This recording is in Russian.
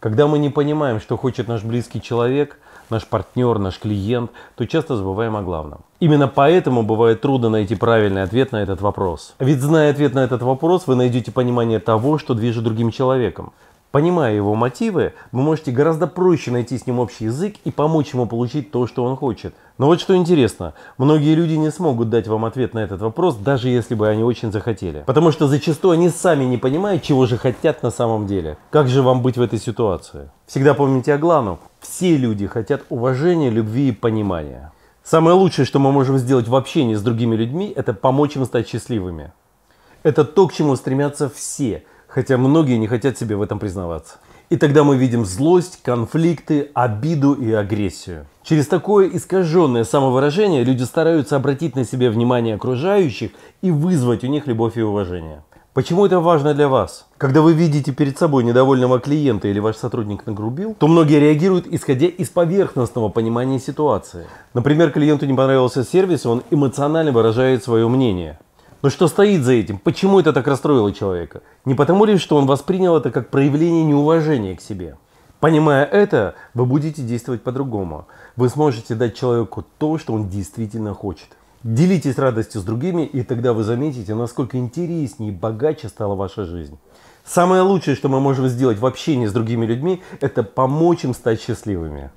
Когда мы не понимаем, что хочет наш близкий человек, наш партнер, наш клиент, то часто забываем о главном. Именно поэтому бывает трудно найти правильный ответ на этот вопрос. Ведь зная ответ на этот вопрос, вы найдете понимание того, что движет другим человеком. Понимая его мотивы, вы можете гораздо проще найти с ним общий язык и помочь ему получить то, что он хочет. Но вот что интересно, многие люди не смогут дать вам ответ на этот вопрос, даже если бы они очень захотели. Потому что зачастую они сами не понимают, чего же хотят на самом деле. Как же вам быть в этой ситуации? Всегда помните о главном. Все люди хотят уважения, любви и понимания. Самое лучшее, что мы можем сделать в общении с другими людьми, это помочь им стать счастливыми. Это то, к чему стремятся все – хотя многие не хотят себе в этом признаваться. И тогда мы видим злость, конфликты, обиду и агрессию. Через такое искаженное самовыражение люди стараются обратить на себя внимание окружающих и вызвать у них любовь и уважение. Почему это важно для вас? Когда вы видите перед собой недовольного клиента или ваш сотрудник нагрубил, то многие реагируют исходя из поверхностного понимания ситуации. Например, клиенту не понравился сервис, он эмоционально выражает свое мнение. Но что стоит за этим? Почему это так расстроило человека? Не потому ли, что он воспринял это как проявление неуважения к себе? Понимая это, вы будете действовать по-другому. Вы сможете дать человеку то, что он действительно хочет. Делитесь радостью с другими, и тогда вы заметите, насколько интереснее и богаче стала ваша жизнь. Самое лучшее, что мы можем сделать в общении с другими людьми, это помочь им стать счастливыми.